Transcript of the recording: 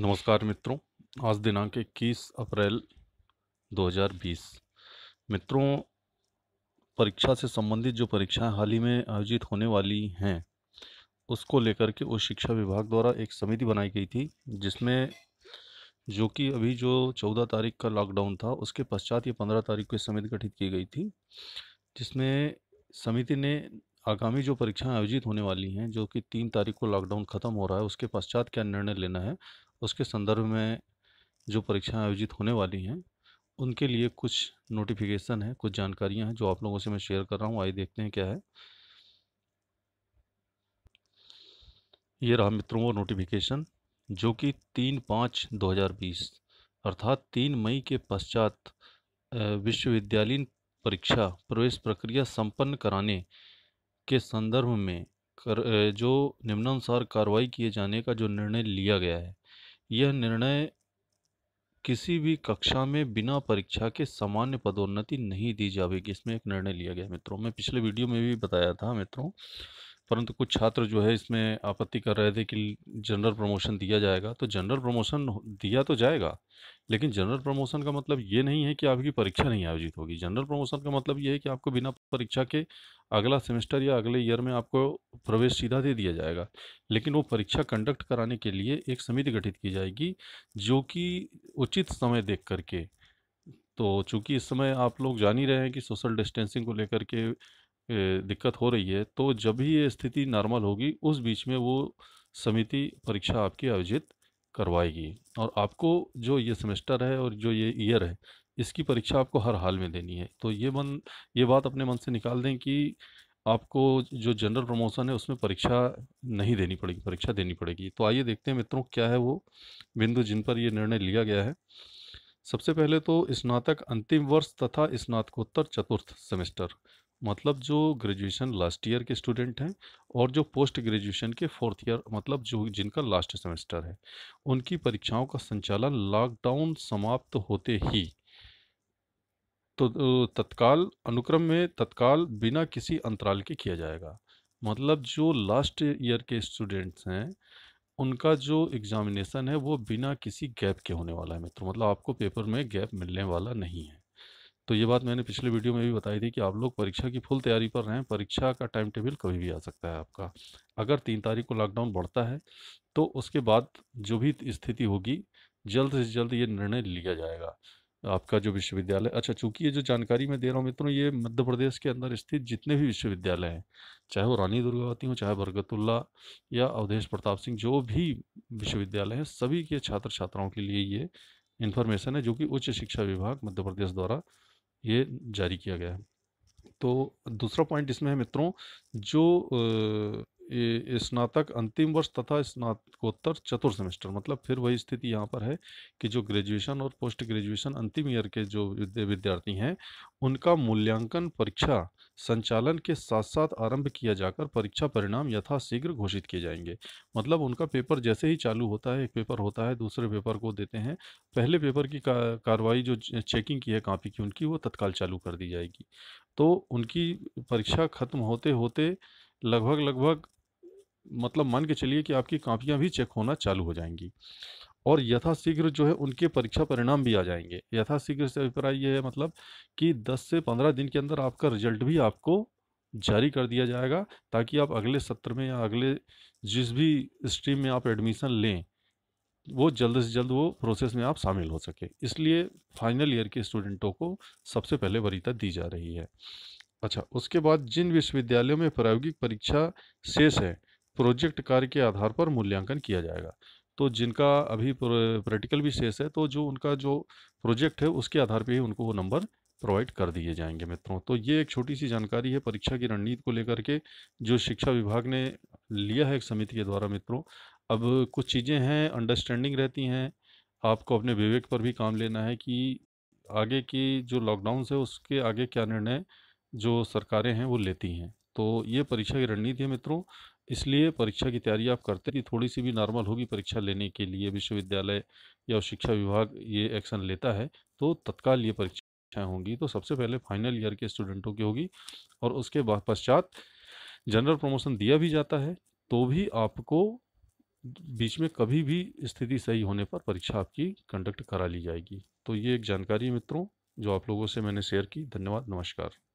नमस्कार मित्रों आज दिनांक 21 अप्रैल 2020 मित्रों परीक्षा से संबंधित जो परीक्षाएं हाल ही में आयोजित होने वाली हैं उसको लेकर के उस शिक्षा विभाग द्वारा एक समिति बनाई गई थी जिसमें जो कि अभी जो 14 तारीख का लॉकडाउन था उसके पश्चात ये 15 तारीख को समिति गठित की गई थी जिसमें समिति ने आगामी जो परीक्षाएं आयोजित होने वाली हैं जो कि तीन तारीख को लॉकडाउन ख़त्म हो रहा है उसके पश्चात क्या निर्णय लेना है उसके संदर्भ में जो परीक्षाएं आयोजित होने वाली हैं उनके लिए कुछ नोटिफिकेशन है कुछ जानकारियां हैं जो आप लोगों से मैं शेयर कर रहा हूं आइए देखते हैं क्या है ये रहा मित्रों वो नोटिफिकेशन जो कि तीन पाँच दो हज़ार बीस अर्थात तीन मई के पश्चात विश्वविद्यालयीन परीक्षा प्रवेश प्रक्रिया संपन्न कराने के संदर्भ में कर जो निम्नानुसार कार्रवाई किए जाने का जो निर्णय लिया गया है यह निर्णय किसी भी कक्षा में बिना परीक्षा के सामान्य पदोन्नति नहीं दी जाएगी इसमें एक निर्णय लिया गया मित्रों मैं पिछले वीडियो में भी बताया था मित्रों परंतु कुछ छात्र जो है इसमें आपत्ति कर रहे थे कि जनरल प्रमोशन दिया जाएगा तो जनरल प्रमोशन दिया तो जाएगा लेकिन जनरल प्रमोशन का मतलब ये नहीं है कि आपकी परीक्षा नहीं आयोजित होगी जनरल प्रमोशन का मतलब ये है कि आपको बिना परीक्षा के अगला सेमेस्टर या अगले ईयर में आपको प्रवेश सीधा दे दिया जाएगा लेकिन वो परीक्षा कंडक्ट कराने के लिए एक समिति गठित की जाएगी जो कि उचित समय देख करके तो चूँकि इस समय आप लोग जान ही रहे हैं कि सोशल डिस्टेंसिंग को लेकर के दिक्कत हो रही है तो जब भी ये स्थिति नॉर्मल होगी उस बीच में वो समिति परीक्षा आपकी आयोजित करवाएगी और आपको जो ये सेमेस्टर है और जो ये ईयर है इसकी परीक्षा आपको हर हाल में देनी है तो ये मन ये बात अपने मन से निकाल दें कि आपको जो जनरल प्रमोशन है उसमें परीक्षा नहीं देनी पड़ेगी परीक्षा देनी पड़ेगी तो आइए देखते हैं मित्रों क्या है वो बिंदु जिन पर यह निर्णय लिया गया है सबसे पहले तो स्नातक अंतिम वर्ष तथा स्नातकोत्तर चतुर्थ सेमेस्टर मतलब जो ग्रेजुएशन लास्ट ईयर के स्टूडेंट हैं और जो पोस्ट ग्रेजुएशन के फोर्थ ईयर मतलब जो जिनका लास्ट सेमेस्टर है उनकी परीक्षाओं का संचालन लॉकडाउन समाप्त होते ही तो तत्काल अनुक्रम में तत्काल बिना किसी अंतराल के किया जाएगा मतलब जो लास्ट ईयर के स्टूडेंट्स हैं उनका जो एग्ज़ामिनेसन है वो बिना किसी गैप के होने वाला है मित्रों मतलब आपको पेपर में गैप मिलने वाला नहीं है तो ये बात मैंने पिछले वीडियो में भी बताई थी कि आप लोग परीक्षा की फुल तैयारी पर रहें परीक्षा का टाइम टेबल कभी भी आ सकता है आपका अगर तीन तारीख को लॉकडाउन बढ़ता है तो उसके बाद जो भी स्थिति होगी जल्द से जल्द ये निर्णय लिया जाएगा आपका जो विश्वविद्यालय अच्छा चूंकि ये जो जानकारी मैं दे रहा हूँ मित्रों ये मध्य प्रदेश के अंदर स्थित जितने भी विश्वविद्यालय हैं चाहे वो रानी दुर्गावती हो चाहे बरगतुल्ला या अवधेश प्रताप सिंह जो भी विश्वविद्यालय हैं सभी के छात्र छात्राओं के लिए ये इन्फॉर्मेशन है जो कि उच्च शिक्षा विभाग मध्य प्रदेश द्वारा ये जारी किया गया है तो दूसरा पॉइंट इसमें है मित्रों जो स्नातक अंतिम वर्ष तथा स्नातकोत्तर चतुर्थ सेमेस्टर मतलब फिर वही स्थिति यहाँ पर है कि जो ग्रेजुएशन और पोस्ट ग्रेजुएशन अंतिम ईयर के जो विद्यार्थी हैं उनका मूल्यांकन परीक्षा संचालन के साथ साथ आरंभ किया जाकर परीक्षा परिणाम यथाशीघ्र घोषित किए जाएंगे मतलब उनका पेपर जैसे ही चालू होता है एक पेपर होता है दूसरे पेपर को देते हैं पहले पेपर की कार्रवाई जो चेकिंग की है कापी की उनकी वो तत्काल चालू कर दी जाएगी तो उनकी परीक्षा खत्म होते होते लगभग लगभग मतलब मान के चलिए कि आपकी कापियाँ भी चेक होना चालू हो जाएंगी और यथाशीघ्र जो है उनके परीक्षा परिणाम भी आ जाएंगे यथाशीघ्र से अभिप्राय ये है मतलब कि 10 से 15 दिन के अंदर आपका रिजल्ट भी आपको जारी कर दिया जाएगा ताकि आप अगले सत्र में या अगले जिस भी स्ट्रीम में आप एडमिशन लें वो जल्द से जल्द वो प्रोसेस में आप शामिल हो सके इसलिए फाइनल ईयर के स्टूडेंटों को सबसे पहले वरीता दी जा रही है अच्छा उसके बाद जिन विश्वविद्यालयों में प्रायोगिक परीक्षा शेष है प्रोजेक्ट कार्य के आधार पर मूल्यांकन किया जाएगा तो जिनका अभी प्रैक्टिकल भी शेष है तो जो उनका जो प्रोजेक्ट है उसके आधार पर ही उनको वो नंबर प्रोवाइड कर दिए जाएंगे मित्रों तो ये एक छोटी सी जानकारी है परीक्षा की रणनीति को लेकर के जो शिक्षा विभाग ने लिया है एक समिति के द्वारा मित्रों अब कुछ चीज़ें हैं अंडरस्टैंडिंग रहती हैं आपको अपने विवेक पर भी काम लेना है कि आगे की जो लॉकडाउन है उसके आगे क्या निर्णय जो सरकारें हैं वो लेती हैं तो ये परीक्षा की रणनीति है मित्रों इसलिए परीक्षा की तैयारी आप करते ही थोड़ी सी भी नॉर्मल होगी परीक्षा लेने के लिए विश्वविद्यालय या शिक्षा विभाग ये एक्शन लेता है तो तत्काल ये परीक्षाएँ होंगी तो सबसे पहले फाइनल ईयर के स्टूडेंटों की होगी और उसके बाद पश्चात जनरल प्रमोशन दिया भी जाता है तो भी आपको बीच में कभी भी स्थिति सही होने पर परीक्षा आपकी कंडक्ट करा ली जाएगी तो ये एक जानकारी मित्रों जो आप लोगों से मैंने शेयर की धन्यवाद नमस्कार